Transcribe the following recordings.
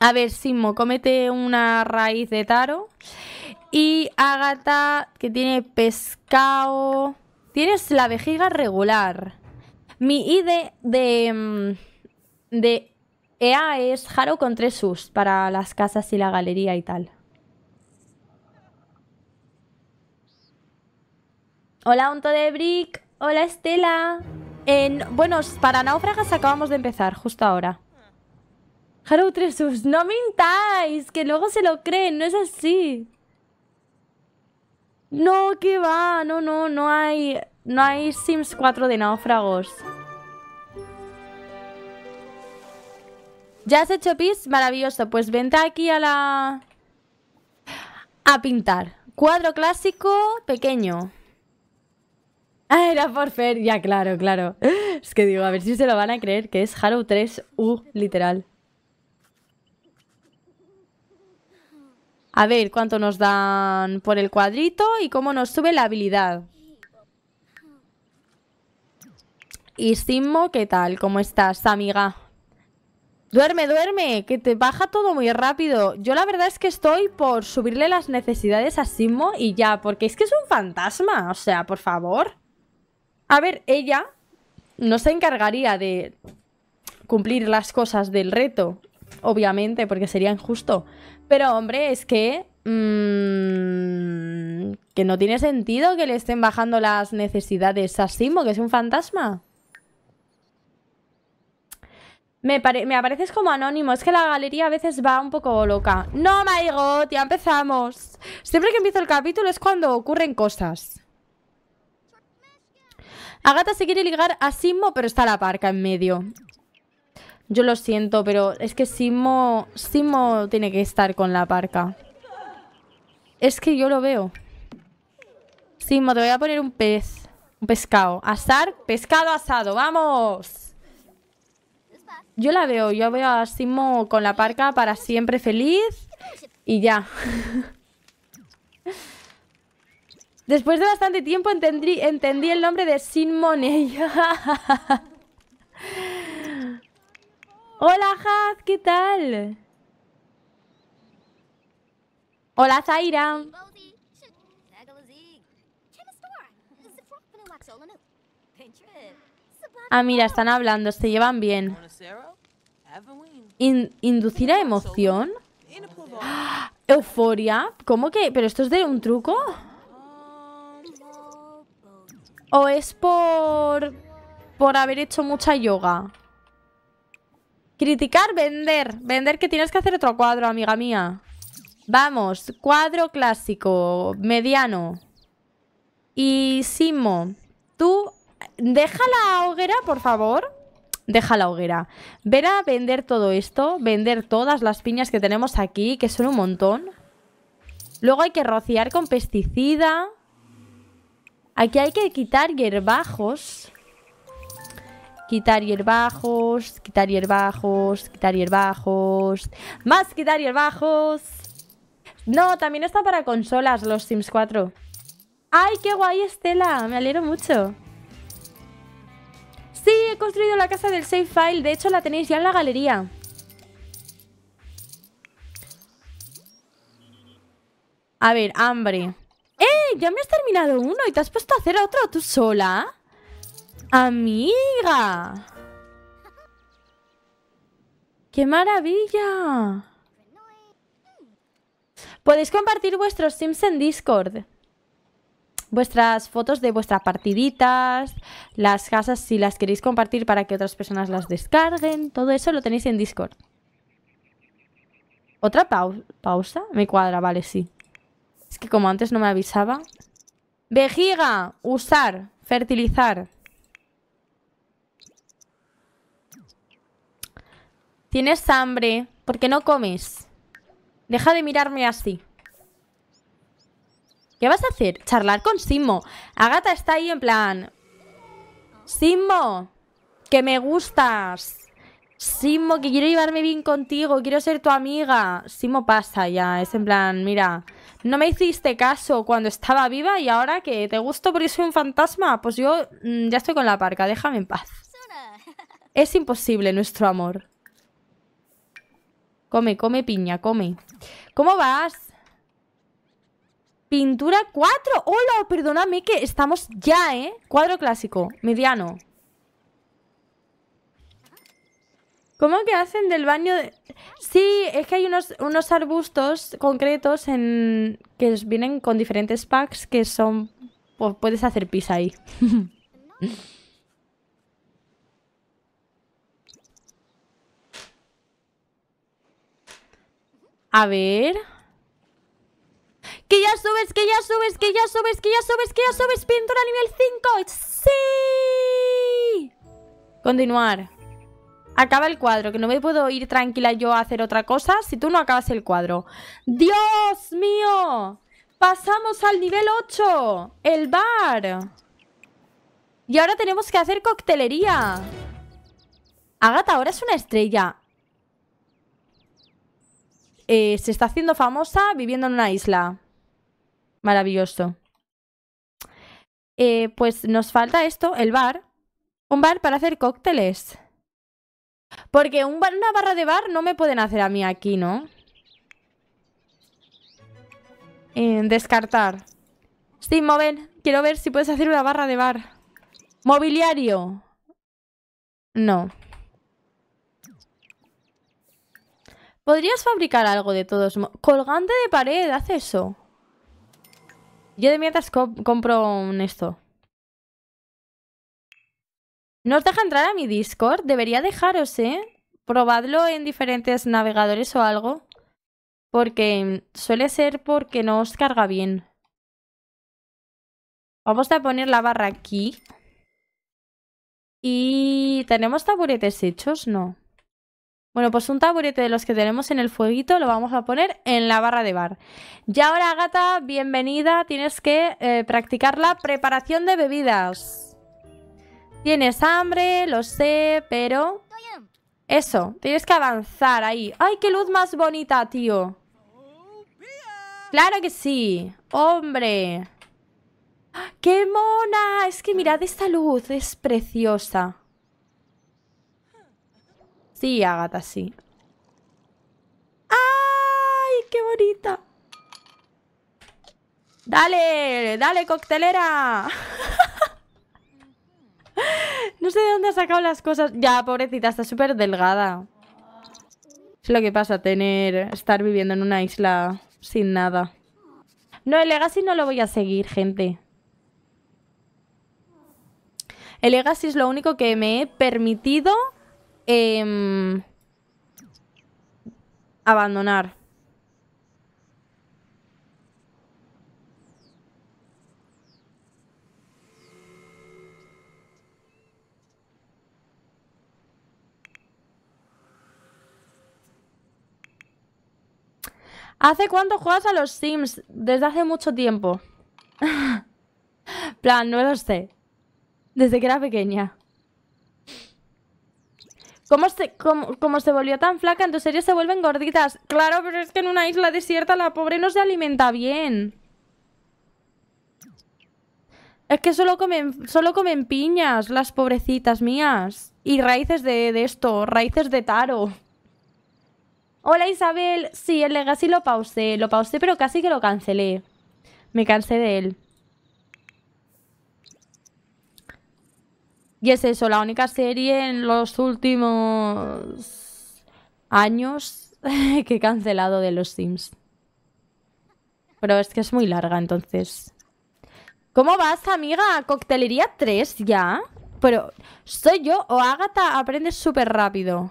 A ver, Simo, cómete una raíz de taro. Y Ágata, que tiene pescado. Tienes la vejiga regular. Mi ID de, mm, de EA es Jaro con tres sus para las casas y la galería y tal. Hola, Onto de Brick. Hola, Estela. En, bueno, para náufragas acabamos de empezar, justo ahora. 3 Us, no mintáis, que luego se lo creen, no es así. No, que va, no, no, no hay, no hay Sims 4 de náufragos. ¿Ya has hecho pis? Maravilloso, pues vente aquí a la... A pintar. Cuadro clásico, pequeño. Ah, era por Fer, ya claro, claro. Es que digo, a ver si se lo van a creer, que es Harrow 3U, literal. A ver cuánto nos dan por el cuadrito y cómo nos sube la habilidad. Y Simo, ¿qué tal? ¿Cómo estás, amiga? Duerme, duerme, que te baja todo muy rápido. Yo la verdad es que estoy por subirle las necesidades a Simo y ya, porque es que es un fantasma, o sea, por favor. A ver, ella no se encargaría de cumplir las cosas del reto, obviamente, porque sería injusto. Pero hombre, es que... Mm, que no tiene sentido que le estén bajando las necesidades a Simo, que es un fantasma. Me, me, apareces como anónimo. Es que la galería a veces va un poco loca. No, my god, ya empezamos. Siempre que empiezo el capítulo es cuando ocurren cosas. Agata se quiere ligar a Simo, pero está la parca en medio. Yo lo siento, pero es que Simo... Simo tiene que estar con la parca. Es que yo lo veo. Simo, te voy a poner un pez. Un pescado. Asar, pescado asado. ¡Vamos! Yo la veo. Yo veo a Simo con la parca para siempre feliz. Y ya. Después de bastante tiempo entendí, entendí el nombre de Simone. Hola, Haz, ¿qué tal? Hola, Zaira. Ah, mira, están hablando, se llevan bien. ¿Inducir a emoción? ¿Euforia? ¿Cómo que? ¿Pero esto es de un truco? ¿O es por... por haber hecho mucha yoga? Criticar, vender. Vender que tienes que hacer otro cuadro, amiga mía. Vamos, cuadro clásico, mediano. Y Simo, tú deja la hoguera, por favor. Deja la hoguera. Ver a vender todo esto, vender todas las piñas que tenemos aquí, que son un montón. Luego hay que rociar con pesticida. Aquí hay que quitar hierbajos. Quitar hierbajos, quitar hierbajos, quitar hierbajos. Más quitar hierbajos. No, también está para consolas los Sims 4. ¡Ay, qué guay, Estela! Me alegro mucho. Sí, he construido la casa del save file. De hecho, la tenéis ya en la galería. A ver, hambre. ¡Eh! Ya me has terminado uno y te has puesto a hacer otro tú sola. ¡Amiga! ¡Qué maravilla! Podéis compartir vuestros sims en Discord. Vuestras fotos de vuestras partiditas, las casas si las queréis compartir para que otras personas las descarguen, todo eso lo tenéis en Discord. ¿Otra pausa? Me cuadra, vale, sí. Es que como antes no me avisaba. Vejiga, usar, fertilizar. Tienes hambre. ¿Por qué no comes? Deja de mirarme así. ¿Qué vas a hacer? Charlar con Simo. Agata está ahí en plan... Simo, que me gustas. Simo, que quiero llevarme bien contigo, quiero ser tu amiga. Simo pasa ya, es en plan, mira, no me hiciste caso cuando estaba viva y ahora que te gusto porque soy un fantasma, pues yo mm, ya estoy con la parca, déjame en paz. Es imposible nuestro amor. Come, come, piña, come. ¿Cómo vas? Pintura 4. Hola, perdóname que estamos ya, ¿eh? Cuadro clásico, mediano. ¿Cómo que hacen del baño? Sí, es que hay unos, unos arbustos concretos en... que vienen con diferentes packs que son... Pues, puedes hacer pis ahí. A ver... Que ya subes, que ya subes, que ya subes, que ya subes, que ya subes, pintura nivel 5. ¡Sí! Continuar. Acaba el cuadro, que no me puedo ir tranquila yo a hacer otra cosa si tú no acabas el cuadro. ¡Dios mío! Pasamos al nivel 8, el bar. Y ahora tenemos que hacer coctelería. Agatha ahora es una estrella. Eh, se está haciendo famosa viviendo en una isla. Maravilloso. Eh, pues nos falta esto, el bar. Un bar para hacer cócteles. Porque una barra de bar no me pueden hacer a mí aquí, ¿no? descartar. Sí, móvil. Quiero ver si puedes hacer una barra de bar. Mobiliario. No. Podrías fabricar algo de todos Colgante de pared, haz eso. Yo de mientras compro esto. No os deja entrar a mi Discord. Debería dejaros, ¿eh? Probadlo en diferentes navegadores o algo. Porque suele ser porque no os carga bien. Vamos a poner la barra aquí. ¿Y tenemos taburetes hechos? No. Bueno, pues un taburete de los que tenemos en el fueguito lo vamos a poner en la barra de bar. Y ahora, gata, bienvenida. Tienes que eh, practicar la preparación de bebidas. Tienes hambre, lo sé, pero... Eso, tienes que avanzar ahí. ¡Ay, qué luz más bonita, tío! ¡Claro que sí! ¡Hombre! ¡Ah, ¡Qué mona! Es que mirad esta luz, es preciosa. Sí, Agatha, sí. ¡Ay, qué bonita! ¡Dale! ¡Dale, coctelera! no sé de dónde ha sacado las cosas. Ya, pobrecita, está súper delgada. Es lo que pasa, tener... Estar viviendo en una isla sin nada. No, el Legacy no lo voy a seguir, gente. El Legacy es lo único que me he permitido Em, abandonar. ¿Hace cuánto juegas a los Sims? Desde hace mucho tiempo. Plan, no lo sé. Desde que era pequeña. ¿Cómo se, volvió tan flaca? Entonces ellas se vuelven gorditas. Claro, pero es que en una isla desierta la pobre no se alimenta bien. Es que solo comen, solo piñas, las pobrecitas mías. Y raíces de, de esto, raíces de taro. Hola Isabel, sí, el Legacy lo pausé, lo pausé pero casi que lo cancelé. Me cansé de él. Y es eso, la única serie en los últimos años que he cancelado de los Sims. Pero es que es muy larga, entonces. ¿Cómo vas, amiga? ¿Coctelería 3 ya? Pero, ¿soy yo o Agatha aprendes súper rápido?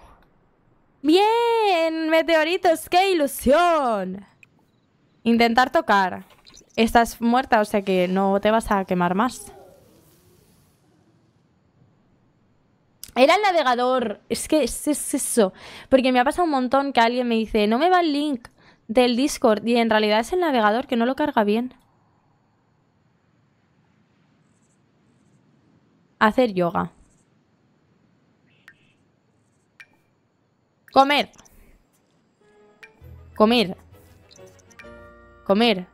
¡Bien! ¡Meteoritos! ¡Qué ilusión! Intentar tocar. Estás muerta, o sea que no te vas a quemar más. Era el navegador. Es que es, eso. Porque me ha pasado un montón que alguien me dice, no me va el link del Discord. Y en realidad es el navegador que no lo carga bien. Hacer yoga. Comer. Comer. Comer.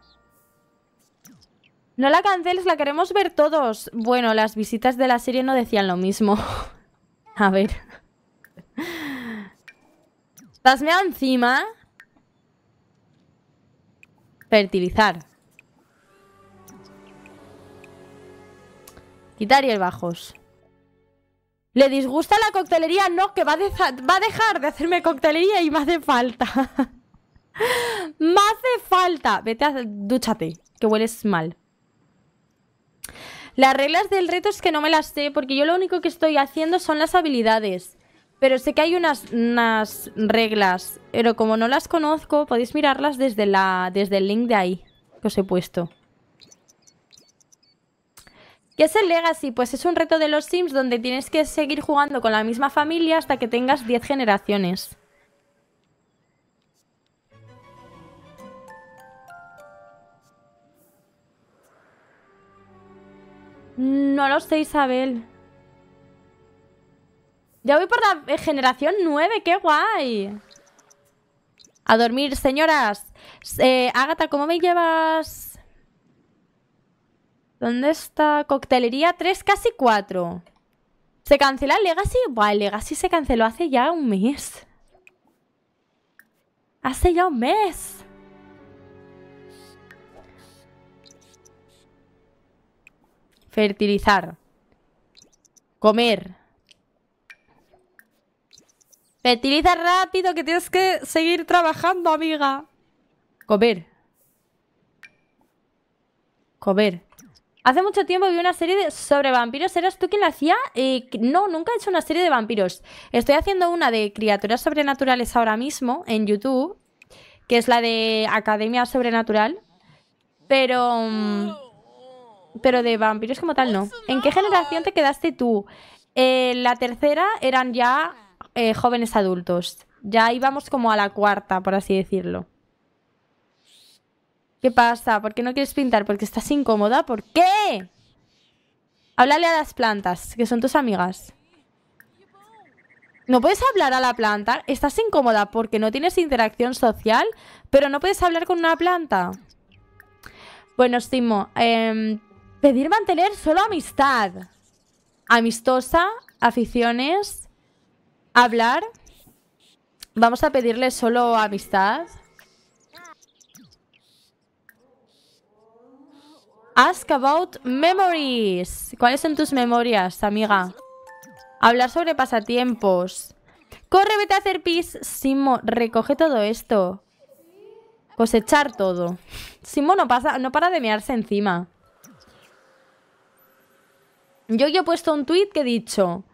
No la canceles, la queremos ver todos. Bueno, las visitas de la serie no decían lo mismo. A ver. Pasmeo encima. Fertilizar. Quitar bajos ¿Le disgusta la coctelería? No, que va a, va a dejar de hacerme coctelería y me hace falta. me hace falta. Vete a... Dúchate, que hueles mal. Las reglas del reto es que no me las sé, porque yo lo único que estoy haciendo son las habilidades. Pero sé que hay unas, reglas, pero como no las conozco, podéis mirarlas desde, la, desde el link de ahí que os he puesto. ¿Qué es el Legacy? Pues es un reto de los Sims donde tienes que seguir jugando con la misma familia hasta que tengas 10 generaciones. No lo sé, Isabel. Ya voy por la eh, generación 9, qué guay. A dormir, señoras. Eh, ¿cómo me llevas? ¿Dónde está? Coctelería 3, casi 4. ¿Se cancela Legacy? Buah, Legacy se canceló hace ya un mes. Hace ya un mes. Fertilizar. Comer. Fertiliza rápido, que tienes que seguir trabajando, amiga. Comer. Comer. Hace mucho tiempo vi una serie de... sobre vampiros. ¿Eras tú quien la hacía? Eh, no, nunca he hecho una serie de vampiros. Estoy haciendo una de criaturas sobrenaturales ahora mismo en YouTube, que es la de Academia Sobrenatural. Pero... Mm, pero de vampiros como tal no. ¿En qué generación te quedaste tú? Eh, la tercera eran ya eh, jóvenes adultos. Ya íbamos como a la cuarta, por así decirlo. ¿Qué pasa? ¿Por qué no quieres pintar? ¿Porque estás incómoda? ¿Por qué? Háblale a las plantas, que son tus amigas. No puedes hablar a la planta. Estás incómoda porque no tienes interacción social, pero no puedes hablar con una planta. Bueno, Stimo... eh, em, Pedir mantener solo amistad. Amistosa, aficiones, hablar. Vamos a pedirle solo amistad. Ask about memories. ¿Cuáles son tus memorias, amiga? Hablar sobre pasatiempos. Corre, vete a hacer pis. Simo, recoge todo esto. Cosechar todo. Simo no, pasa, no para de mearse encima. Yo he puesto un tuit que he dicho,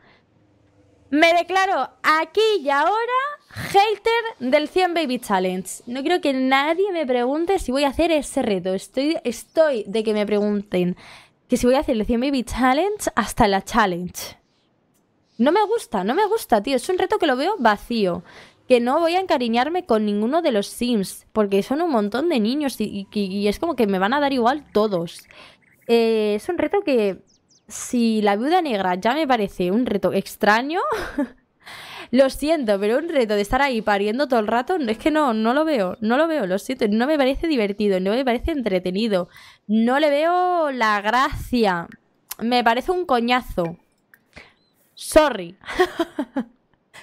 me declaro aquí y ahora hater del 100 Baby Challenge. No creo que nadie me pregunte si voy a hacer ese reto. Estoy, estoy de que me pregunten que si voy a hacer el 100 Baby Challenge hasta la challenge. No me gusta, no me gusta, tío. Es un reto que lo veo vacío. Que no voy a encariñarme con ninguno de los Sims. Porque son un montón de niños y, es como que me van a dar igual todos. Eh, es un reto que si la viuda negra ya me parece un reto extraño, lo siento, pero un reto de estar ahí pariendo todo el rato, es que no, no lo veo, no lo veo, lo siento, no me parece divertido, no me parece entretenido, no le veo la gracia, me parece un coñazo. Sorry.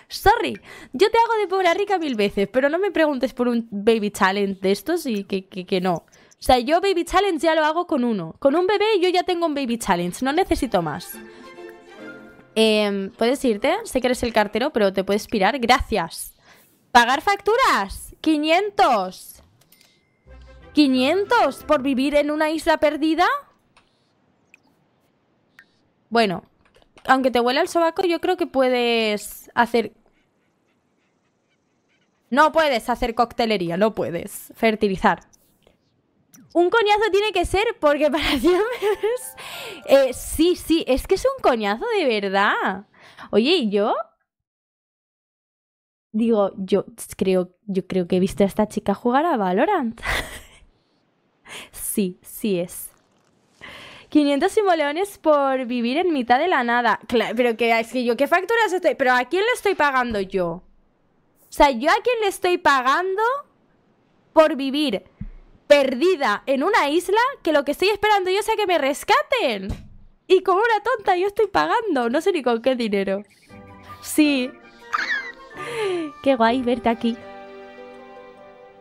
Sorry, yo te hago de pobre rica mil veces, pero no me preguntes por un baby challenge de estos y que no. O sea, yo Baby Challenge ya lo hago con uno. Con un bebé yo ya tengo un Baby Challenge, no necesito más. Em, puedes irte, sé que eres el cartero, pero te puedes pirar. Gracias. Pagar facturas. 500. 500 por vivir en una isla perdida. Bueno, aunque te huela el sobaco, yo creo que puedes hacer... No puedes hacer coctelería, no puedes. Fertilizar un coñazo tiene que ser, porque para Dios eh, sí, sí, es que es un coñazo de verdad. Oye, ¿y yo? Digo, yo creo, yo creo que he visto a esta chica jugar a Valorant. sí, sí es. 500 simoleones por vivir en mitad de la nada. Claro, pero que es que yo, ¿qué facturas estoy? ¿Pero a quién le estoy pagando yo? O sea, ¿yo a quién le estoy pagando por vivir perdida en una isla que lo que estoy esperando yo sea que me rescaten. Y como una tonta yo estoy pagando, no sé ni con qué dinero. Sí. Qué guay verte aquí.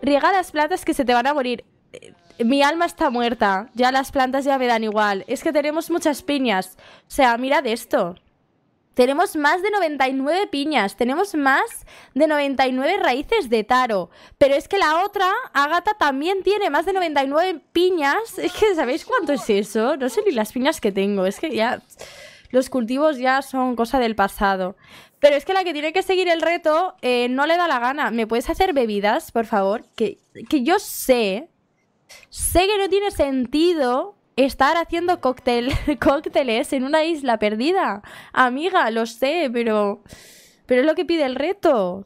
Riega las plantas que se te van a morir. Eh, mi alma está muerta. Ya las plantas ya me dan igual. Es que tenemos muchas piñas. O sea, mirad esto. Tenemos más de 99 piñas, tenemos más de 99 raíces de taro. Pero es que la otra, Agata, también tiene más de 99 piñas. Es que, ¿sabéis cuánto es eso? No sé ni las piñas que tengo, es que ya... Los cultivos ya son cosa del pasado. Pero es que la que tiene que seguir el reto eh, no le da la gana. ¿Me puedes hacer bebidas, por favor? Que, que yo sé, sé que no tiene sentido estar haciendo cócteles en una isla perdida. Amiga, lo sé, pero, pero es lo que pide el reto.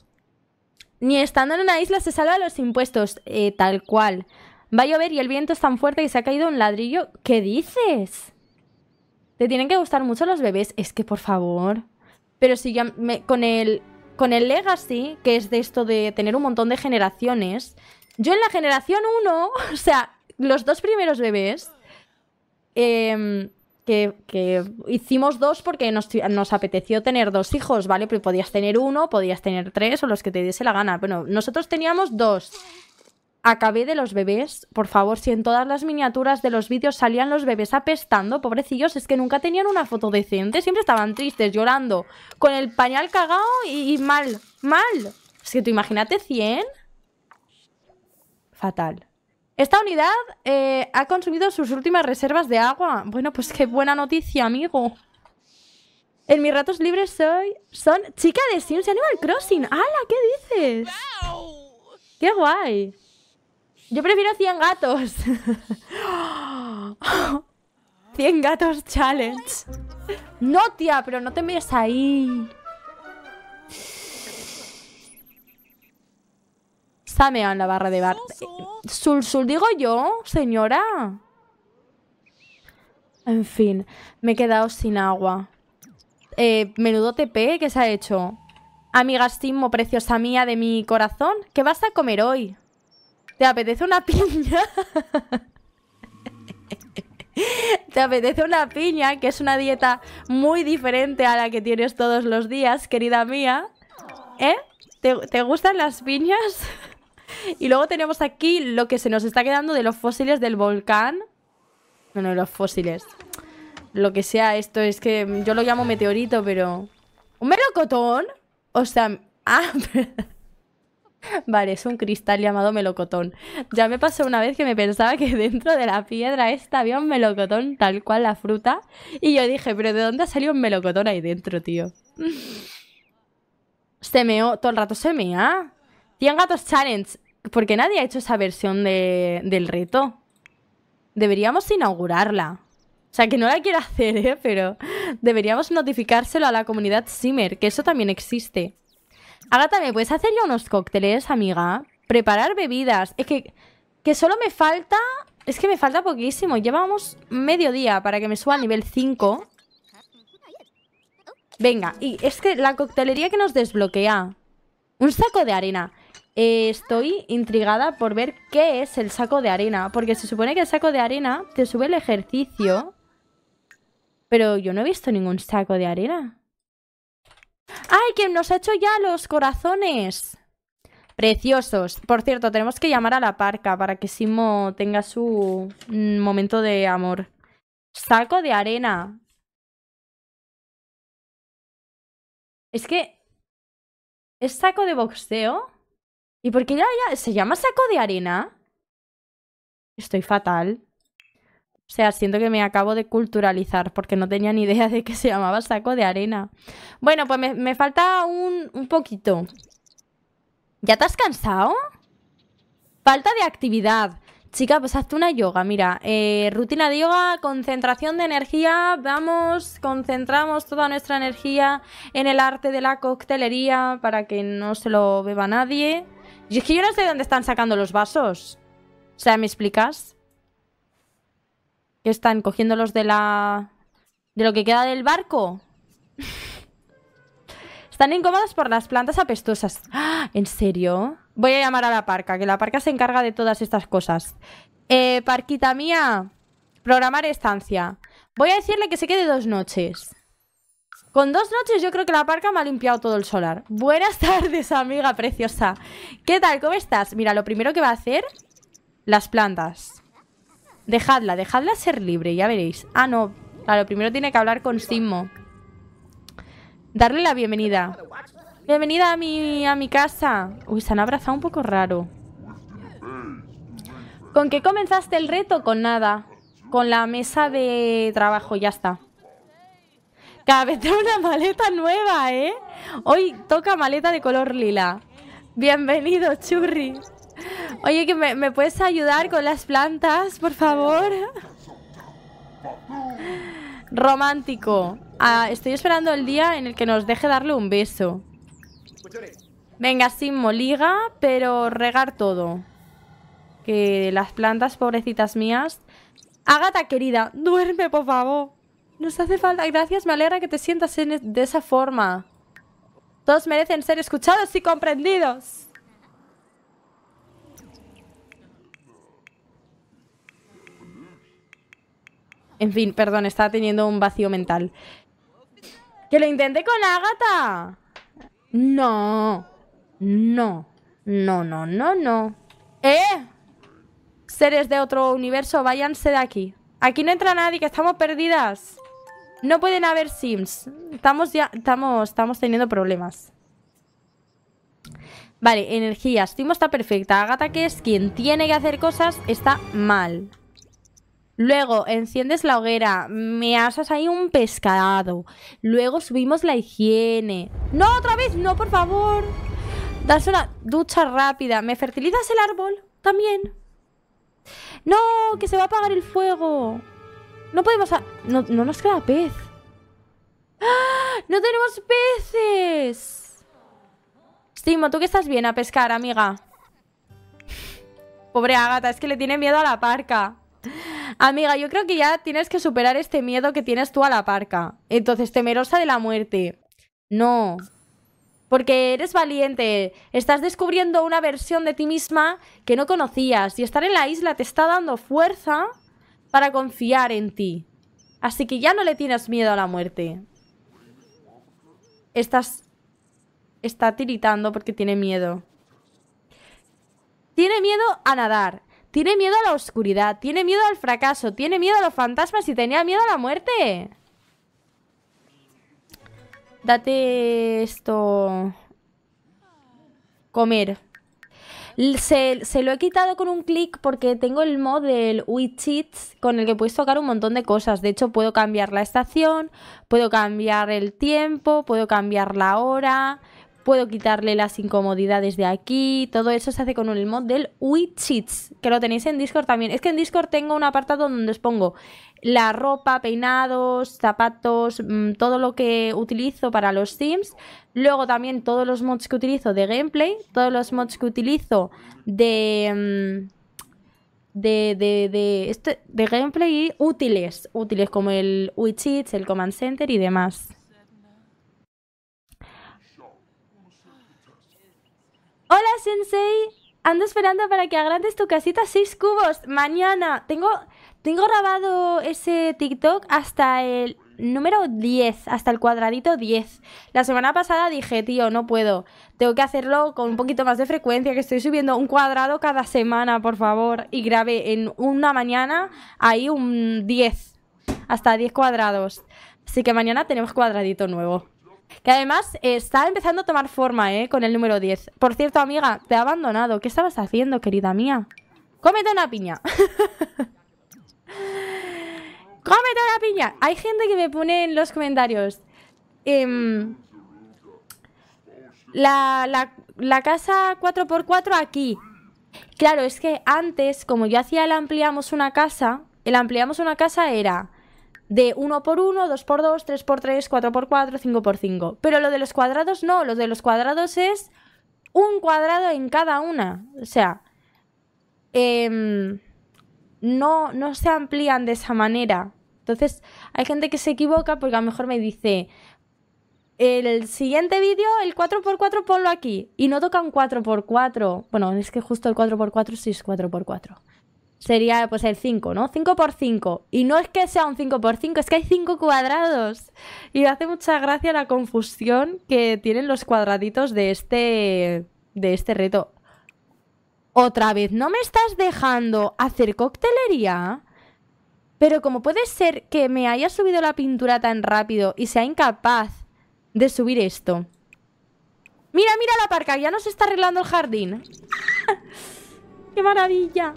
Ni estando en una isla se salva los impuestos, eh, tal cual. Va a llover y el viento es tan fuerte que se ha caído un ladrillo. ¿Qué dices? Te tienen que gustar mucho los bebés. Es que, por favor. Pero si ya me, con el con el Legacy, que es de esto de tener un montón de generaciones, yo en la generación 1, o sea, los dos primeros bebés, Em, que, hicimos dos porque nos, apeteció tener dos hijos, ¿vale? Pero podías tener uno, podías tener tres o los que te diese la gana. Bueno, nosotros teníamos dos. Acabé de los bebés, por favor, si en todas las miniaturas de los vídeos salían los bebés apestando, pobrecillos, es que nunca tenían una foto decente, siempre estaban tristes, llorando, con el pañal cagado y, mal, mal. Es que tú imagínate 100. Fatal. Esta unidad eh, ha consumido sus últimas reservas de agua. Bueno, pues qué buena noticia, amigo. En mis ratos libres soy... Son chica de Sims Animal Crossing. ¡Hala! ¿Qué dices? ¡Qué guay! Yo prefiero 100 gatos. 100 gatos challenge. No, tía, pero no te mires ahí. me en la barra de bar. Sul, sul, digo yo, señora. En fin, me he quedado sin agua. Eh, menudo TP ¿qué se ha hecho. Simo, preciosa mía de mi corazón, ¿qué vas a comer hoy? ¿Te apetece una piña? ¿Te apetece una piña? Que es una dieta muy diferente a la que tienes todos los días, querida mía. ¿Eh? ¿Te, te gustan las piñas? Y luego tenemos aquí lo que se nos está quedando de los fósiles del volcán. Bueno, los fósiles. Lo que sea esto, es que yo lo llamo meteorito, pero... ¿Un melocotón? O sea... Ah, Vale, es un cristal llamado melocotón. Ya me pasó una vez que me pensaba que dentro de la piedra esta había un melocotón, tal cual la fruta. Y yo dije, pero ¿de dónde ha salido un melocotón ahí dentro, tío? Se meó, todo el rato se mea. 100 gatos challenge. Porque nadie ha hecho esa versión del reto. Deberíamos inaugurarla. O sea, que no la quiero hacer, ¿eh? Pero deberíamos notificárselo a la comunidad Simmer, que eso también existe. Ahora ¿me puedes hacer ya unos cócteles, amiga? Preparar bebidas. Es que, que solo me falta... Es que me falta poquísimo. Llevamos medio día para que me suba a nivel 5. Venga, y es que la coctelería que nos desbloquea. Un saco de arena estoy intrigada por ver qué es el saco de arena. Porque se supone que el saco de arena te sube el ejercicio. Pero yo no he visto ningún saco de arena. ¡Ay, que nos ha hecho ya los corazones! Preciosos. Por cierto, tenemos que llamar a la parca para que Simo tenga su mm, momento de amor. Saco de arena. Es que... ¿Es saco de boxeo? ¿Y por qué ya, ya se llama saco de arena? Estoy fatal. O sea, siento que me acabo de culturalizar porque no tenía ni idea de que se llamaba saco de arena. Bueno, pues me, falta un, un poquito. ¿Ya te has cansado? Falta de actividad. Chica, pues hazte una yoga, mira, eh, rutina de yoga, concentración de energía, vamos, concentramos toda nuestra energía en el arte de la coctelería para que no se lo beba nadie. Y es que yo no sé dónde están sacando los vasos. O sea, ¿me explicas? ¿Qué están cogiéndolos de la... de lo que queda del barco? están incómodos por las plantas apestosas. ¡Ah! ¿En serio? Voy a llamar a la parca, que la parca se encarga de todas estas cosas. Eh, parquita mía, programar estancia. Voy a decirle que se quede dos noches. Con dos noches yo creo que la parca me ha limpiado todo el solar. Buenas tardes, amiga preciosa. ¿Qué tal? ¿Cómo estás? Mira, lo primero que va a hacer... Las plantas. Dejadla, dejadla ser libre, ya veréis. Ah, no. lo primero tiene que hablar con Simo. Darle la bienvenida. Bienvenida a mi, a mi casa. Uy, se han abrazado un poco raro. ¿Con qué comenzaste el reto? Con nada. Con la mesa de trabajo, ya está. Cada una maleta nueva, ¿eh? Hoy toca maleta de color lila. Bienvenido, churri. Oye, que me, puedes ayudar con las plantas, por favor. Romántico. Ah, estoy esperando el día en el que nos deje darle un beso. Venga, sin moliga, pero regar todo. Que las plantas, pobrecitas mías. agata querida, duerme, por favor. Nos hace falta. Gracias, me alegra que te sientas de esa forma. Todos merecen ser escuchados y comprendidos. En fin, perdón, estaba teniendo un vacío mental. ¡Que lo intente con Ágata! No. No. No, no, no, no. ¡Eh! Seres de otro universo, váyanse de aquí. Aquí no entra nadie, que estamos perdidas. No pueden haber sims. Estamos ya. Estamos, estamos teniendo problemas. Vale, energía. Timo está perfecta. Agata, que es quien tiene que hacer cosas, está mal. Luego enciendes la hoguera, me asas ahí un pescado. Luego subimos la higiene. ¡No, otra vez! ¡No, por favor! Das una ducha rápida. ¿Me fertilizas el árbol? También. ¡No! ¡Que se va a apagar el fuego! No podemos... No, nos queda pez. ¡Ah! ¡No tenemos peces! Stimo, tú que estás bien a pescar, amiga. Pobre Agata, es que le tiene miedo a la parca. Amiga, yo creo que ya tienes que superar este miedo que tienes tú a la parca. Entonces, temerosa de la muerte. No. Porque eres valiente, estás descubriendo una versión de ti misma que no conocías y estar en la isla te está dando fuerza para confiar en ti. Así que ya no le tienes miedo a la muerte. Estás... Está tiritando porque tiene miedo. Tiene miedo a nadar. Tiene miedo a la oscuridad. Tiene miedo al fracaso. Tiene miedo a los fantasmas y tenía miedo a la muerte. Date esto... Comer. Se, lo he quitado con un clic porque tengo el mod del widgets con el que puedes tocar un montón de cosas. De hecho, puedo cambiar la estación, puedo cambiar el tiempo, puedo cambiar la hora, puedo quitarle las incomodidades de aquí. Todo eso se hace con el mod del widgets, que lo tenéis en Discord también. Es que en Discord tengo un apartado donde os pongo la ropa, peinados, zapatos, mm, todo lo que utilizo para los sims. Luego también todos los mods que utilizo de gameplay, todos los mods que utilizo de... Mm, de, de, de, este, gameplay útiles, útiles como el WeCheats, el Command Center y demás. Hola, Sensei. Ando esperando para que agrandes tu casita 6 cubos. Mañana tengo tengo grabado ese TikTok hasta el número 10, hasta el cuadradito 10. La semana pasada dije, tío, no puedo. Tengo que hacerlo con un poquito más de frecuencia, que estoy subiendo un cuadrado cada semana, por favor. Y grabé en una mañana ahí un 10, hasta 10 cuadrados. Así que mañana tenemos cuadradito nuevo. Que además eh, está empezando a tomar forma, ¿eh? Con el número 10. Por cierto, amiga, te he abandonado. ¿Qué estabas haciendo, querida mía? Cómete una piña. ¡Cómete la piña! Hay gente que me pone en los comentarios. Em, la, la casa 4x4 aquí. Claro, es que antes, como yo hacía el ampliamos una casa, el ampliamos una casa era de 1x1, 2x2, 3x3, 4x4, 5x5. Pero lo de los cuadrados no, lo de los cuadrados es un cuadrado en cada una. O sea, eh, no, se amplían de esa manera. Entonces, hay gente que se equivoca porque a lo mejor me dice, el siguiente vídeo, el 4x4, ponlo aquí. Y no toca un 4x4. Bueno, es que justo el 4x4 sí es 4x4. Sería pues el 5, ¿no? 5x5. Y no es que sea un 5x5, es que hay 5 cuadrados. Y hace mucha gracia la confusión que tienen los cuadraditos de este, de este reto. Otra vez, ¿no me estás dejando hacer coctelería? Pero como puede ser que me haya subido la pintura tan rápido y sea incapaz de subir esto? Mira, mira la parca, ya nos está arreglando el jardín. ¡Qué maravilla!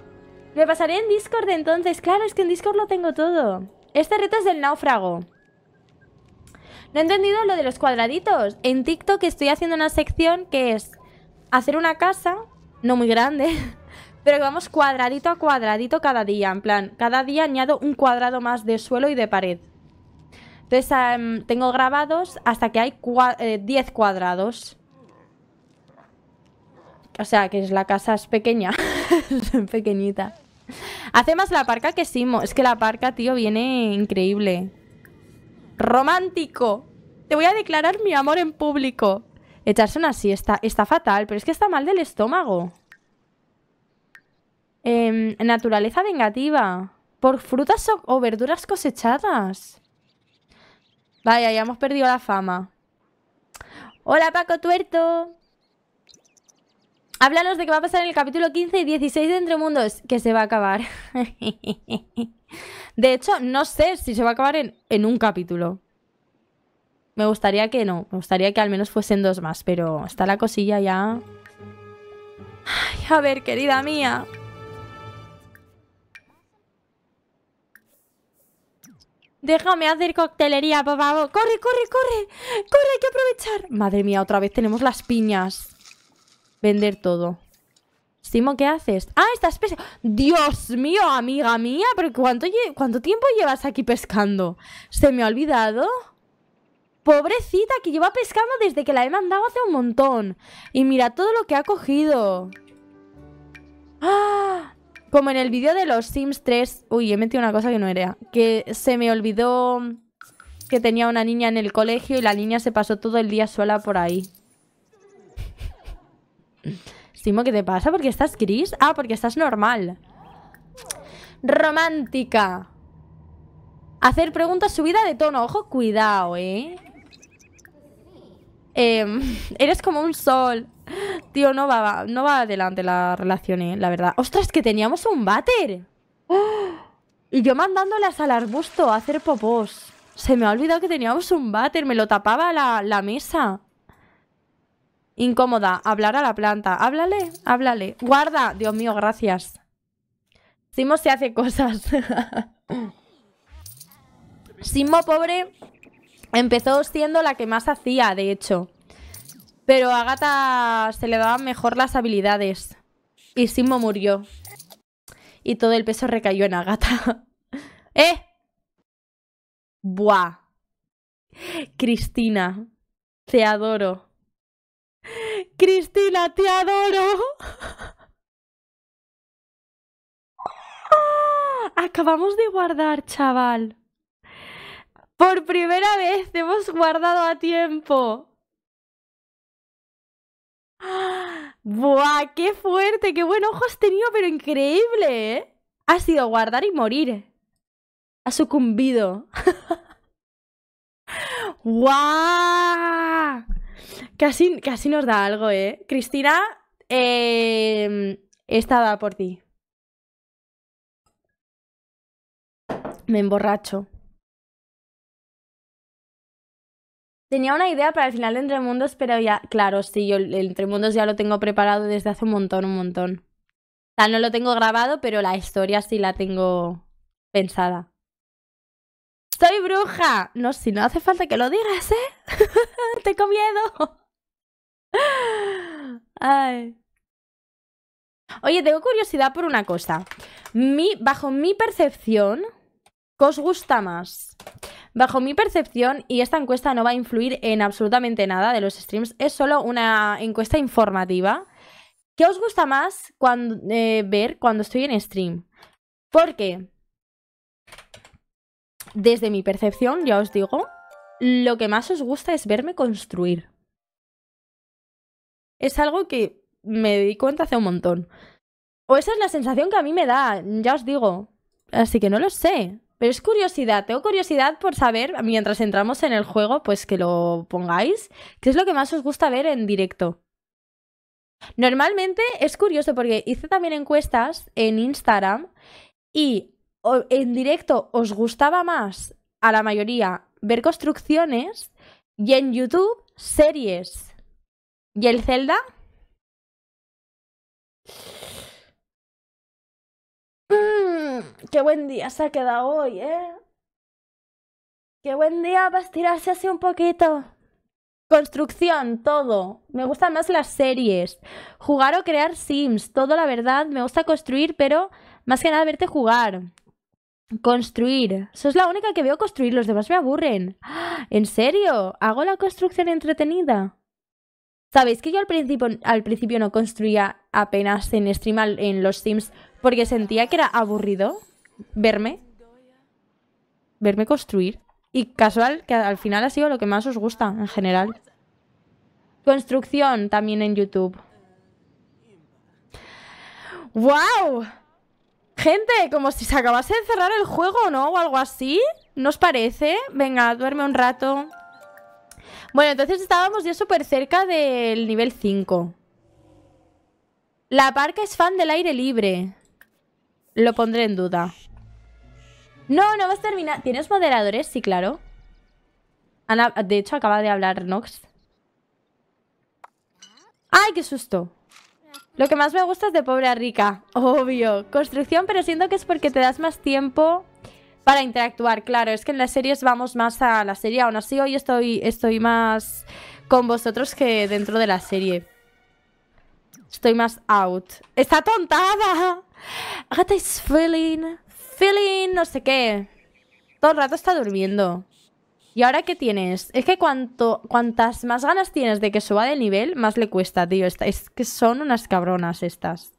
Me pasaré en Discord entonces. Claro, es que en Discord lo tengo todo. Este reto es del náufrago. No he entendido lo de los cuadraditos. En TikTok estoy haciendo una sección que es hacer una casa no muy grande, pero vamos cuadradito a cuadradito cada día. En plan, cada día añado un cuadrado más de suelo y de pared. Entonces em, tengo grabados hasta que hay 10 eh, cuadrados. O sea, que es la casa es pequeña. pequeñita. Hace más la parca que Simo. Es que la parca, tío, viene increíble. Romántico. Te voy a declarar mi amor en público. Echarse una siesta. Está fatal, pero es que está mal del estómago. Em, naturaleza vengativa. Por frutas o, verduras cosechadas. Vaya, ya hemos perdido la fama. Hola, Paco Tuerto. Háblanos de qué va a pasar en el capítulo 15 y 16 de Entre Mundos, que se va a acabar. de hecho, no sé si se va a acabar en un capítulo. Me gustaría que no, me gustaría que al menos fuesen dos más, pero está la cosilla ya... Ay, a ver, querida mía. Déjame hacer coctelería, por corre, corre! ¡Corre, hay que aprovechar! Madre mía, otra vez tenemos las piñas. Vender todo. Simo, ¿qué haces? ¡Ah, esta especie ¡Dios mío, amiga mía! ¿Pero cuánto tiempo llevas aquí pescando? ¿Se me ha olvidado? Pobrecita, que lleva pescando desde que la he mandado hace un montón. Y mira todo lo que ha cogido. ¡Ah! Como en el vídeo de los Sims 3... Uy, he metido una cosa que no era. Que se me olvidó que tenía una niña en el colegio y la niña se pasó todo el día sola por ahí. Simo, ¿qué te pasa? ¿Porque estás gris? Ah, porque estás normal. Romántica. Hacer preguntas subida de tono. Ojo, cuidado, ¿eh? Em, eres como un sol. Tío, no va, no va adelante la relación, eh, la verdad. ¡Ostras, que teníamos un váter! Y yo mandándolas al arbusto a hacer popós. Se me ha olvidado que teníamos un váter, me lo tapaba la, la mesa. Incómoda, hablar a la planta. Háblale, háblale. Guarda, Dios mío, gracias. Simo se hace cosas. Simo, pobre, Empezó siendo la que más hacía, de hecho. Pero a gata se le daban mejor las habilidades. Y Simmo murió. Y todo el peso recayó en Agata. ¡Eh! Buah. Cristina, te adoro. Cristina, te adoro. ¡Ah! Acabamos de guardar, chaval. Por primera vez te hemos guardado a tiempo. ¡Buah! ¡Qué fuerte! ¡Qué buen ojo has tenido! Pero increíble, ¿eh? Ha sido guardar y morir. Ha sucumbido. ¡Guau! Casi, casi nos da algo, ¿eh? Cristina, eh, em, esta va por ti. Me emborracho. Tenía una idea para el final de Entre Mundos, pero ya, claro, sí, yo el Entre Mundos ya lo tengo preparado desde hace un montón, un montón. O sea, no lo tengo grabado, pero la historia sí la tengo pensada. ¡Soy bruja! No, si no hace falta que lo digas, ¿eh? Tengo miedo. Ay. Oye, tengo curiosidad por una cosa. Mi, bajo mi percepción, ¿qué os gusta más? Bajo mi percepción, y esta encuesta no va a influir en absolutamente nada de los streams, es solo una encuesta informativa. ¿Qué os gusta más eh, ver cuando estoy en stream? Porque, desde mi percepción, ya os digo, lo que más os gusta es verme construir. Es algo que me di cuenta hace un montón. O esa es la sensación que a mí me da, ya os digo. Así que no lo sé. Pero es curiosidad, tengo curiosidad por saber, mientras entramos en el juego, pues que lo pongáis, qué es lo que más os gusta ver en directo. Normalmente es curioso porque hice también encuestas en Instagram y en directo os gustaba más a la mayoría ver construcciones y en YouTube series. ¿Y el Zelda? Mmm, qué buen día se ha quedado hoy, ¿eh? Qué buen día para estirarse así un poquito. Construcción, todo. Me gustan más las series. Jugar o crear Sims, todo la verdad. Me gusta construir, pero más que nada verte jugar. Construir. Sos la única que veo construir, los demás me aburren. ¡Ah! ¿En serio? ¿Hago la construcción entretenida? Sabéis que yo al principio, al principio no construía apenas en stream en los Sims porque sentía que era aburrido verme. Verme construir. Y casual, que al final ha sido lo que más os gusta en general. Construcción también en YouTube. ¡Wow! Gente, como si se acabase de cerrar el juego, ¿no? O algo así. ¿No os parece? Venga, duerme un rato. Bueno, entonces estábamos ya súper cerca del nivel 5. La parca es fan del aire libre. Lo pondré en duda. No, no vas a terminar. ¿Tienes moderadores? Sí, claro. Ana, de hecho, acaba de hablar Nox. ¡Ay, qué susto! Lo que más me gusta es de pobre a rica. Obvio. Construcción, pero siento que es porque te das más tiempo para interactuar. Claro, es que en las series vamos más a la serie. Aún así, hoy estoy, estoy más con vosotros que dentro de la serie. Estoy más out. ¡Está tontada! Agatha is feeling, feeling, no sé qué. Todo el rato está durmiendo. ¿Y ahora qué tienes? Es que cuanto, cuantas más ganas tienes de que suba de nivel, más le cuesta, tío. es que son unas cabronas estas.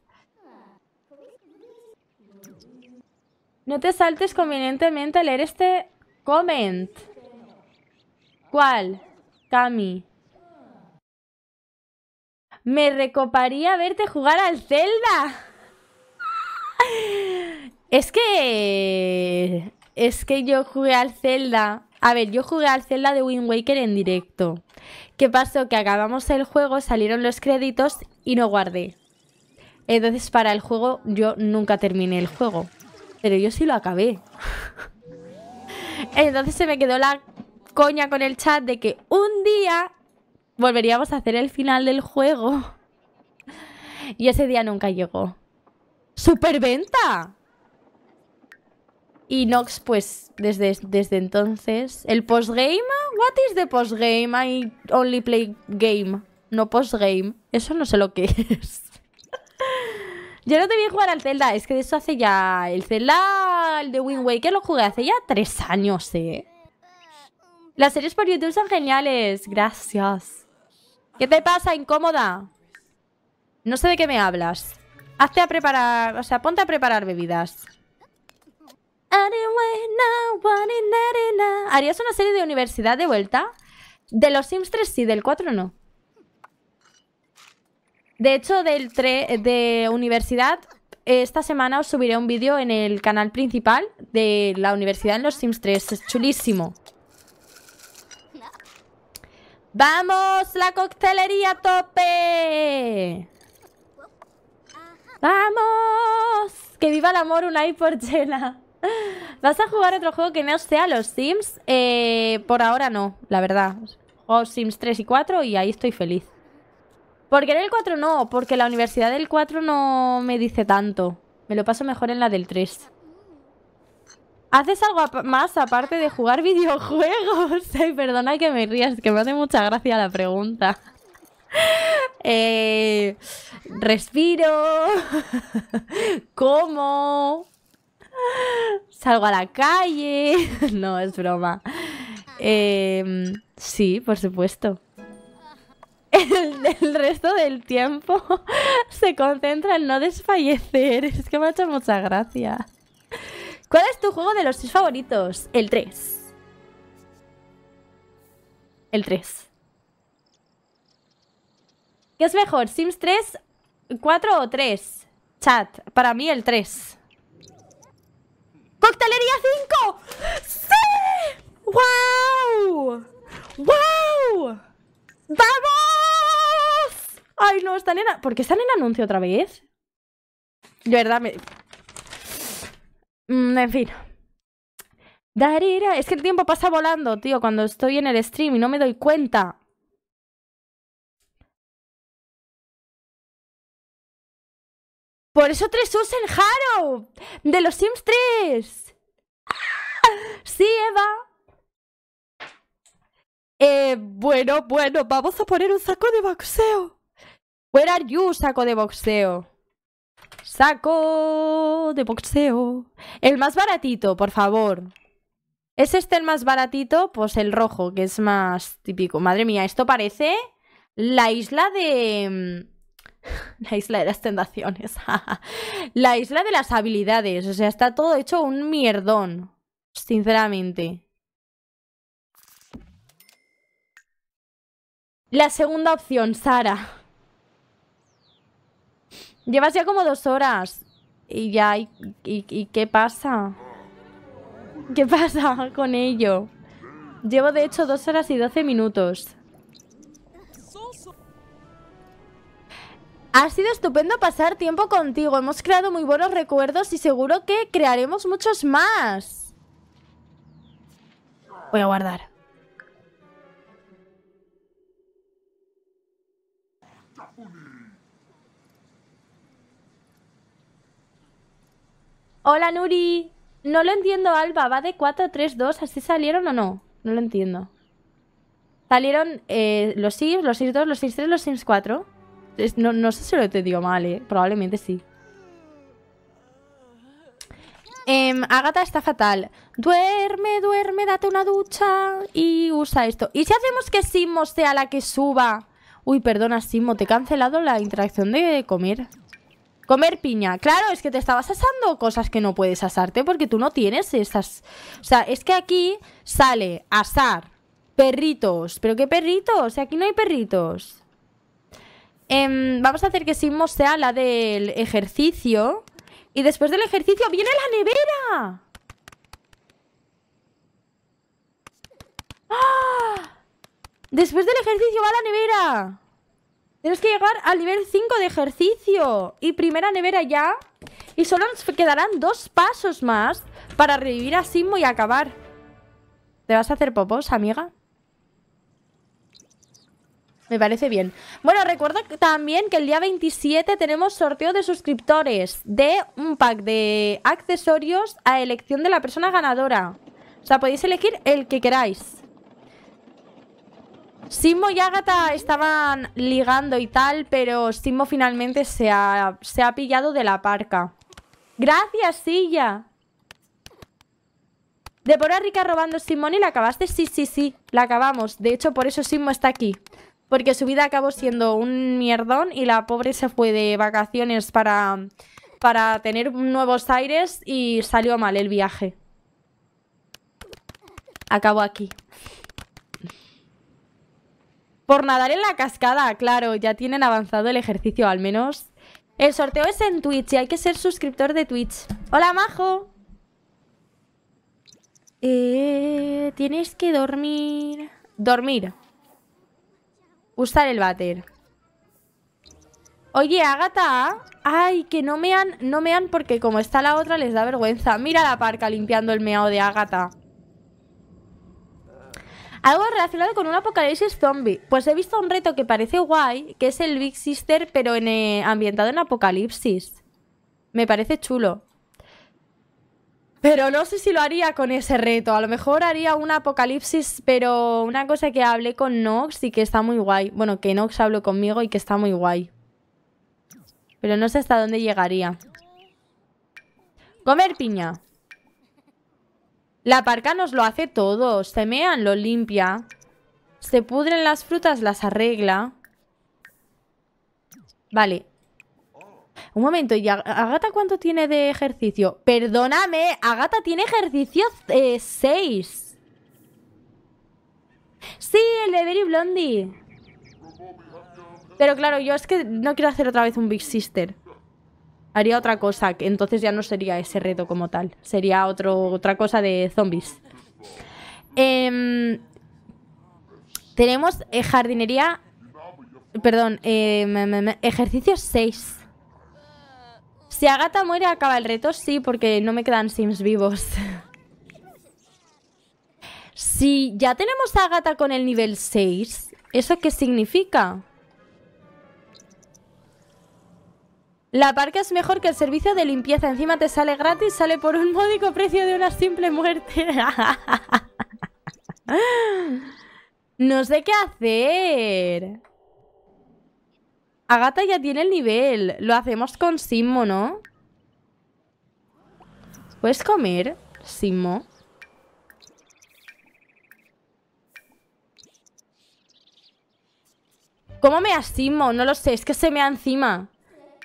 No te saltes convenientemente a leer este comment. ¿Cuál? Cami. Me recoparía verte jugar al Zelda es que. Es que yo jugué al Zelda. A ver, yo jugué al Zelda de Wind Waker en directo. ¿Qué pasó? Que acabamos el juego, salieron los créditos y no guardé. Entonces, para el juego, yo nunca terminé el juego. Pero yo sí lo acabé. Entonces se me quedó la coña con el chat de que un día volveríamos a hacer el final del juego. Y ese día nunca llegó. ¡Superventa! Y Nox, pues, desde, desde entonces... ¿El postgame? What is the postgame? I only play game. No postgame. Eso no sé lo que es. Yo no te vi jugar al Zelda. Es que de eso hace ya... El Zelda, el de Wind Waker lo jugué hace ya tres años, eh. Las series por YouTube son geniales. Gracias. ¿Qué te pasa, incómoda? No sé de qué me hablas. Hazte a preparar, o sea, ponte a preparar bebidas. ¿Harías una serie de universidad de vuelta? De los Sims 3 sí, del 4 no. De hecho, del 3, de universidad, esta semana os subiré un vídeo en el canal principal de la universidad en los Sims 3. Es chulísimo. ¡Vamos! ¡La coctelería tope! ¡Vamos! ¡Que viva el amor por llena! ¿Vas a jugar otro juego que no sea los Sims? Eh, por ahora no, la verdad. Juego Sims 3 y 4 y ahí estoy feliz. Porque en el 4 no, porque la universidad del 4 no me dice tanto. Me lo paso mejor en la del 3. ¿Haces algo más aparte de jugar videojuegos? Ay, perdona que me rías, que me hace mucha gracia la pregunta. Eh, respiro, como, salgo a la calle. No, es broma. Em, sí, por supuesto. El, resto del tiempo se concentra en no desfallecer. Es que me ha hecho mucha gracia. ¿Cuál es tu juego de los seis favoritos? El 3. El 3. ¿Qué es mejor, Sims 3, 4 o 3? Chat, para mí el 3. ¡Coctelería 5! ¡Sí! ¡Wow! ¡Wow! ¡Vamos! Ay, no, están en... ¿Por qué están en anuncio otra vez? De verdad, me... Mm, en fin. Darira, es que el tiempo pasa volando, tío, cuando estoy en el stream y no me doy cuenta. Por eso tres usen, en Harrow. De los Sims 3. ¡Ah! Sí, Eva. Eh, bueno, bueno, vamos a poner un saco de boxeo. Where are you, saco de boxeo? Saco de boxeo. El más baratito, por favor. ¿Es este el más baratito? Pues el rojo, que es más típico. Madre mía, esto parece la isla de... Mm, La isla de las tentaciones. la isla de las habilidades. O sea, está todo hecho un mierdón. Sinceramente. La segunda opción, Sara. Llevas ya como dos horas. Y ya, ¿y, y qué pasa? ¿Qué pasa con ello? Llevo de hecho dos horas y doce minutos. Ha sido estupendo pasar tiempo contigo. Hemos creado muy buenos recuerdos y seguro que crearemos muchos más. Voy a guardar. Hola, Nuri. No lo entiendo, Alba. Va de 4-3-2. ¿Así salieron o no? No lo entiendo. Salieron eh, los 6, los sis 2 los sis 3 los Sims 4 no, sé si lo he entendido mal, ¿eh? Probablemente sí. Em, Agata está fatal. Duerme, duerme, date una ducha y usa esto. ¿Y si hacemos que Simo sea la que suba? Uy, perdona, Simo, te he cancelado la interacción de comer. Comer piña. Claro, es que te estabas asando cosas que no puedes asarte porque tú no tienes esas... O sea, es que aquí sale asar, perritos. ¿Pero qué perritos? aquí no hay perritos. Em, vamos a hacer que Simmo sea la del ejercicio. Y después del ejercicio viene la nevera. ¡Ah! Después del ejercicio va la nevera. Tienes que llegar al nivel 5 de ejercicio. Y primera nevera ya. Y solo nos quedarán dos pasos más para revivir a Simmo y acabar. ¿Te vas a hacer popos, amiga? Me parece bien. Bueno, recuerdo también que el día 27 tenemos sorteo de suscriptores de un pack de accesorios a elección de la persona ganadora. O sea, podéis elegir el que queráis. Simo y Agatha estaban ligando y tal, pero Simo finalmente se ha, pillado de la parca. Gracias, Silla. De por Rica robando Simón y la acabaste. Sí, sí, sí, la acabamos. De hecho, por eso Simo está aquí porque su vida acabó siendo un mierdón y la pobre se fue de vacaciones para, para tener nuevos aires y salió mal el viaje. Acabo aquí. Por nadar en la cascada, claro, ya tienen avanzado el ejercicio al menos. El sorteo es en Twitch y hay que ser suscriptor de Twitch. ¡Hola, Majo! Eh, tienes que dormir. Dormir. Usar el váter. Oye, Agatha Ay, que no mean, no mean porque como está la otra les da vergüenza. Mira la parca limpiando el meao de Agatha Algo relacionado con un apocalipsis zombie. Pues he visto un reto que parece guay, que es el Big Sister, pero eh, ambientado en apocalipsis. Me parece chulo. Pero no sé si lo haría con ese reto. A lo mejor haría un apocalipsis, pero una cosa que hablé con Nox y que está muy guay. Bueno, que Nox habló conmigo y que está muy guay. Pero no sé hasta dónde llegaría. Comer piña. La parca nos lo hace todo. Se lo limpia. Se pudren las frutas, las arregla. Vale, un momento, ¿y Agata cuánto tiene de ejercicio? Perdóname, Agata tiene ejercicio 6. Eh, sí, el de Very Blondie. Pero claro, yo es que no quiero hacer otra vez un Big Sister. Haría otra cosa, que entonces ya no sería ese reto como tal. Sería otro, otra cosa de zombies. Em, tenemos eh, jardinería. Perdón, eh, ejercicio 6. Si Agata muere, acaba el reto. Sí, porque no me quedan sims vivos. si ya tenemos a Agata con el nivel 6, ¿eso qué significa? La parca es mejor que el servicio de limpieza. Encima te sale gratis, sale por un módico precio de una simple muerte. no sé qué hacer gata ya tiene el nivel. Lo hacemos con Simo, ¿no? ¿Puedes comer, Simo? ¿Cómo mea Simo? No lo sé, es que se mea encima.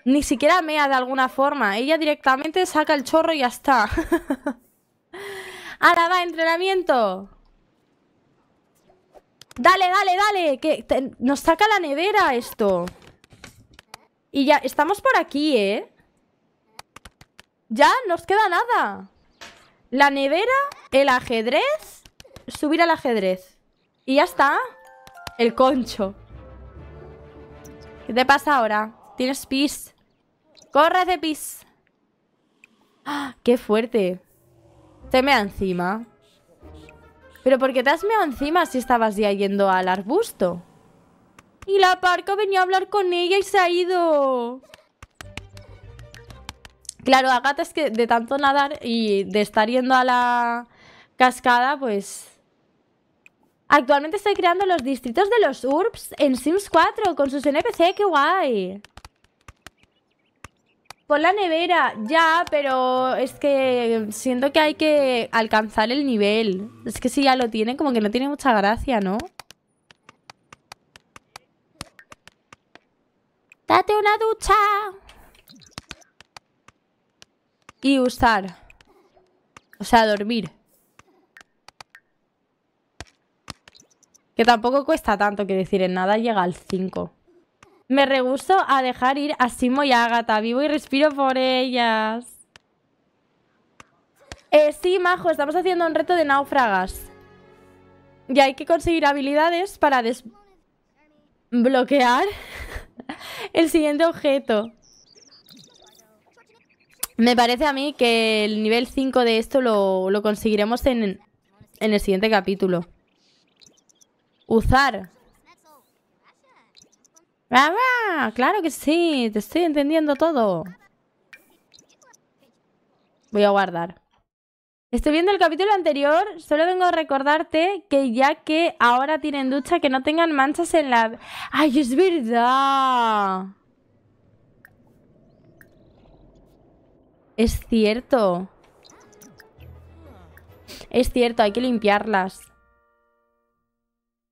Ni siquiera mea de alguna forma. Ella directamente saca el chorro y ya está. ¡Ahora va, entrenamiento! ¡Dale, dale, dale! Que nos saca la nevera esto. Y ya, estamos por aquí, ¿eh? Ya, nos queda nada La nevera, el ajedrez Subir al ajedrez Y ya está El concho ¿Qué te pasa ahora? Tienes pis ¡Corre de pis! ¡Ah! ¡Qué fuerte! Te mea encima ¿Pero por qué te has meado encima si estabas ya yendo al arbusto? Y la parca venía a hablar con ella y se ha ido. Claro, Agata es que de tanto nadar y de estar yendo a la cascada, pues... Actualmente estoy creando los distritos de los URBS en Sims 4 con sus NPC, qué guay. Por la nevera, ya, pero es que siento que hay que alcanzar el nivel. Es que si ya lo tiene, como que no tiene mucha gracia, ¿no? Date una ducha. Y usar. O sea, dormir. Que tampoco cuesta tanto, que decir, en nada llega al 5. Me rehuso a dejar ir a Simo y a Vivo y respiro por ellas. Eh, sí, Majo, estamos haciendo un reto de náufragas. Y hay que conseguir habilidades para, des bloquear el siguiente objeto. Me parece a mí que el nivel 5 de esto lo, conseguiremos en, en el siguiente capítulo. Usar. ¡Ah, claro que sí, te estoy entendiendo todo. Voy a guardar. Estoy viendo el capítulo anterior, solo vengo a recordarte que ya que ahora tienen ducha, que no tengan manchas en la... ¡Ay, es verdad! Es cierto. Es cierto, hay que limpiarlas.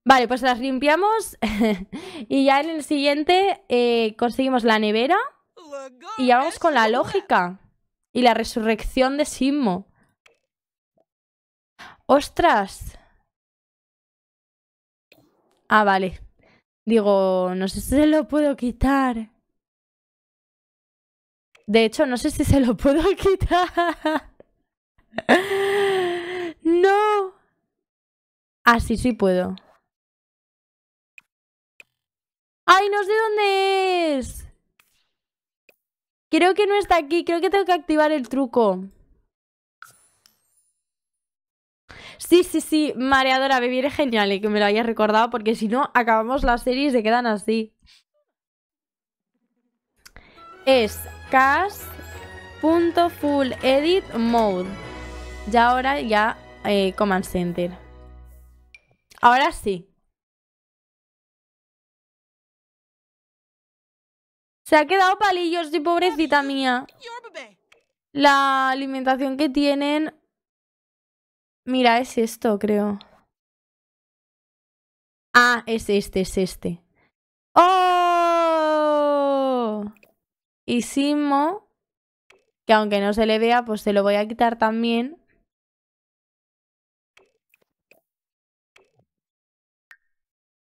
Vale, pues las limpiamos y ya en el siguiente eh, conseguimos la nevera y ya vamos con la lógica y la resurrección de Simo. ¡Ostras! Ah, vale. Digo, no sé si se lo puedo quitar. De hecho, no sé si se lo puedo quitar. no. Ah, sí, sí puedo. ¡Ay, no sé dónde es! Creo que no está aquí. Creo que tengo que activar el truco. Sí, sí, sí, mareadora, bebé, es genial y eh, que me lo hayas recordado porque si no, acabamos la serie y se quedan así. Es mode Y ahora ya eh, Command Center. Ahora sí. Se ha quedado palillos, sí, pobrecita mía. La alimentación que tienen Mira, es esto, creo. Ah, es este, es este. ¡Oh! Y Simo, que aunque no se le vea, pues se lo voy a quitar también.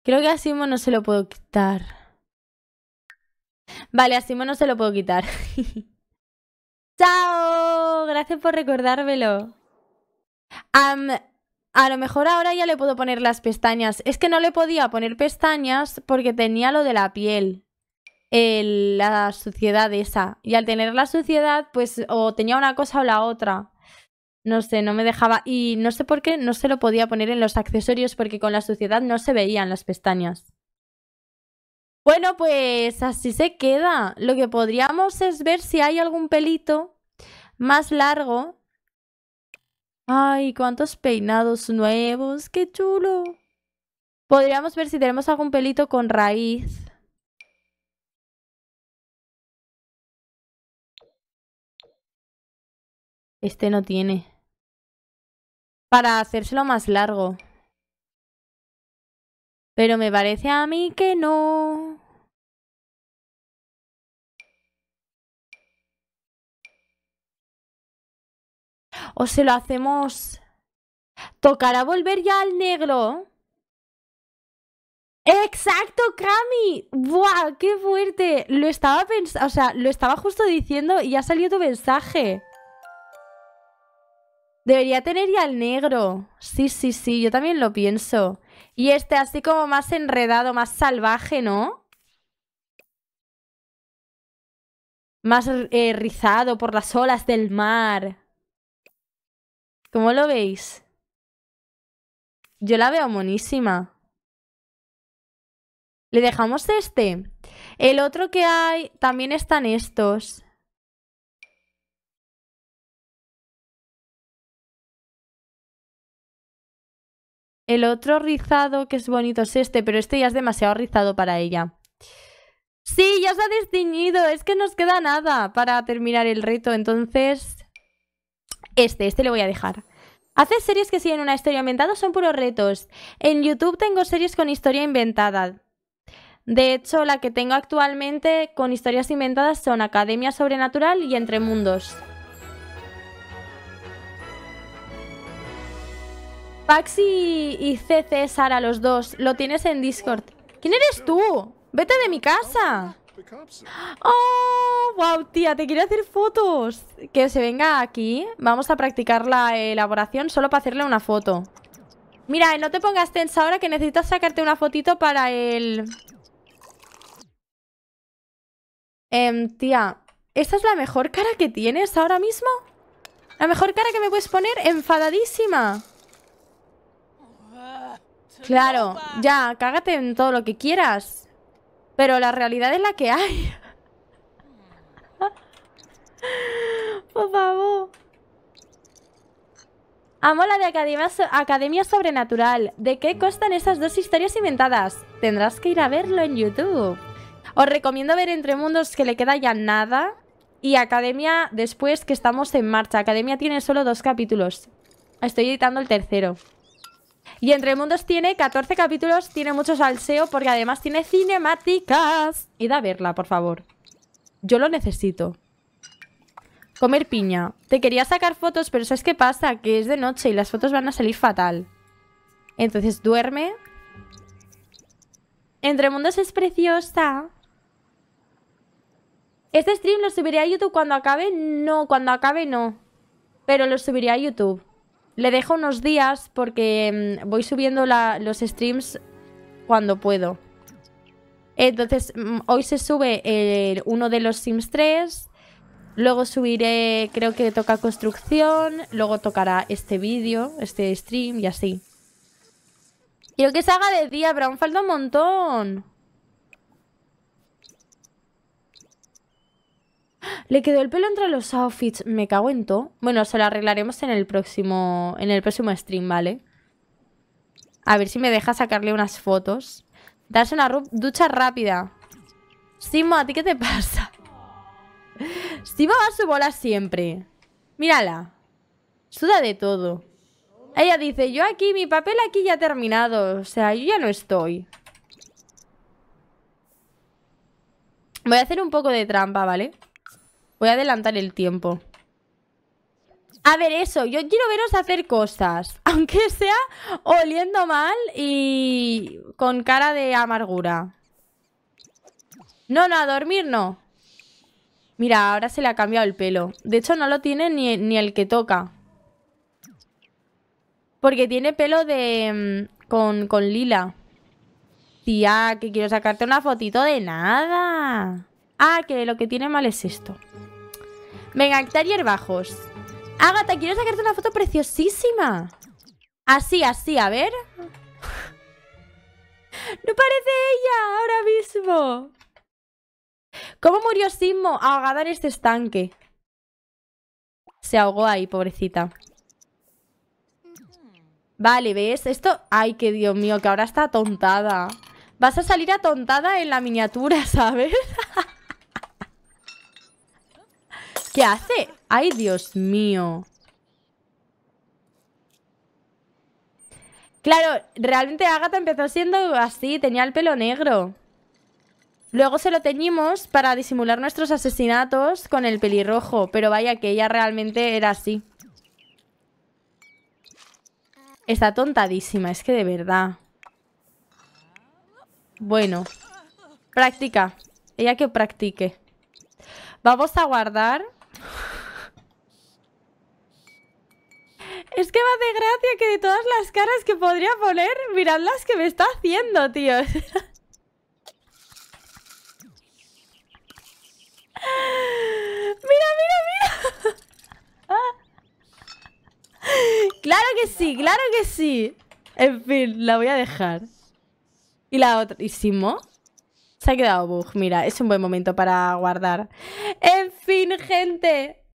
Creo que a Simo no se lo puedo quitar. Vale, a Simo no se lo puedo quitar. ¡Chao! Gracias por recordármelo a lo mejor ahora ya le puedo poner las pestañas. Es que no le podía poner pestañas porque tenía lo de la piel. la suciedad esa. Y al tener la suciedad, pues o tenía una cosa o la otra. No sé, no me dejaba. Y no sé por qué no se lo podía poner en los accesorios porque con la suciedad no se veían las pestañas. Bueno, pues así se queda. Lo que podríamos es ver si hay algún pelito más largo Ay, cuántos peinados nuevos, qué chulo. Podríamos ver si tenemos algún pelito con raíz. Este no tiene. Para hacérselo más largo. Pero me parece a mí que no. O se lo hacemos... Tocará volver ya al negro. Exacto, Cami. ¡Buah! ¡Qué fuerte! Lo estaba pensando, o sea, lo estaba justo diciendo y ya salió tu mensaje. Debería tener ya el negro. Sí, sí, sí, yo también lo pienso. Y este así como más enredado, más salvaje, ¿no? Más eh, rizado por las olas del mar. ¿Cómo lo veis? Yo la veo monísima. Le dejamos este. El otro que hay, también están estos. El otro rizado que es bonito es este, pero este ya es demasiado rizado para ella. Sí, ya se ha distinguido. es que nos queda nada para terminar el reto, entonces este, este le voy a dejar. Haces series que siguen una historia inventada son puros retos. En YouTube tengo series con historia inventada. De hecho, la que tengo actualmente con historias inventadas son Academia Sobrenatural y Entre Mundos. Paxi y CC, Sara, los dos, lo tienes en Discord. ¿Quién eres tú? ¡Vete de mi casa! ¡Oh! ¡Wow, tía! Te quiero hacer fotos. Que se venga aquí. Vamos a practicar la elaboración solo para hacerle una foto. Mira, eh, no te pongas tensa ahora que necesitas sacarte una fotito para el... Eh, tía, ¿esta es la mejor cara que tienes ahora mismo? La mejor cara que me puedes poner, enfadadísima. Claro, ya, cágate en todo lo que quieras. Pero la realidad es la que hay. Por favor. Amo la de Academia, Academia Sobrenatural. ¿De qué cuestan esas dos historias inventadas? Tendrás que ir a verlo en YouTube. Os recomiendo ver Entre Mundos que le queda ya nada. Y Academia después que estamos en marcha. Academia tiene solo dos capítulos. Estoy editando el tercero. Y Entre Mundos tiene 14 capítulos, tiene mucho salseo porque además tiene cinemáticas. Ida a verla, por favor. Yo lo necesito. Comer piña. Te quería sacar fotos, pero ¿sabes qué pasa? Que es de noche y las fotos van a salir fatal. Entonces duerme. Entre Mundos es preciosa. Este stream lo subiré a YouTube cuando acabe. No, cuando acabe no. Pero lo subiré a YouTube. Le dejo unos días porque mm, voy subiendo los streams cuando puedo. Entonces, mm, hoy se sube uno de los Sims 3. Luego subiré, creo que toca construcción. Luego tocará este vídeo, este stream y así. Quiero que se haga de día, pero aún falta un montón. Le quedó el pelo entre los outfits. Me cago en todo. Bueno, se lo arreglaremos en el próximo. En el próximo stream, ¿vale? A ver si me deja sacarle unas fotos. Darse una ducha rápida. Simo, ¿a ti qué te pasa? Simo va a su bola siempre. Mírala. Suda de todo. Ella dice, yo aquí, mi papel aquí ya ha terminado. O sea, yo ya no estoy. Voy a hacer un poco de trampa, ¿vale? Voy a adelantar el tiempo. A ver, eso, yo quiero veros hacer cosas, aunque sea oliendo mal y con cara de amargura. No, no, a dormir no. Mira, ahora se le ha cambiado el pelo. De hecho, no lo tiene ni, ni el que toca. Porque tiene pelo de... Mm, con, con lila. Tía, que quiero sacarte una fotito de nada. Ah, que lo que tiene mal es esto. Venga, Tarier Bajos. Ágata, quiero sacarte una foto preciosísima. Así, así, a ver. ¡No parece ella ahora mismo! ¿Cómo murió Sismo? Ahogada en este estanque. Se ahogó ahí, pobrecita. Vale, ¿ves? Esto... ¡Ay, que Dios mío! Que ahora está atontada. Vas a salir atontada en la miniatura, ¿sabes? ¿Qué hace? ¡Ay, Dios mío! Claro, realmente Agatha empezó siendo así, tenía el pelo negro. Luego se lo teñimos para disimular nuestros asesinatos con el pelirrojo, pero vaya que ella realmente era así. Está tontadísima, es que de verdad. Bueno. Práctica. Ella que practique. Vamos a guardar. Es que va de gracia que de todas las caras que podría poner, mirad las que me está haciendo, tío. mira, mira, mira. claro que sí, claro que sí. En fin, la voy a dejar. ¿Y la otra? ¿Y se ha quedado bug, mira, es un buen momento para guardar. En fin, gente,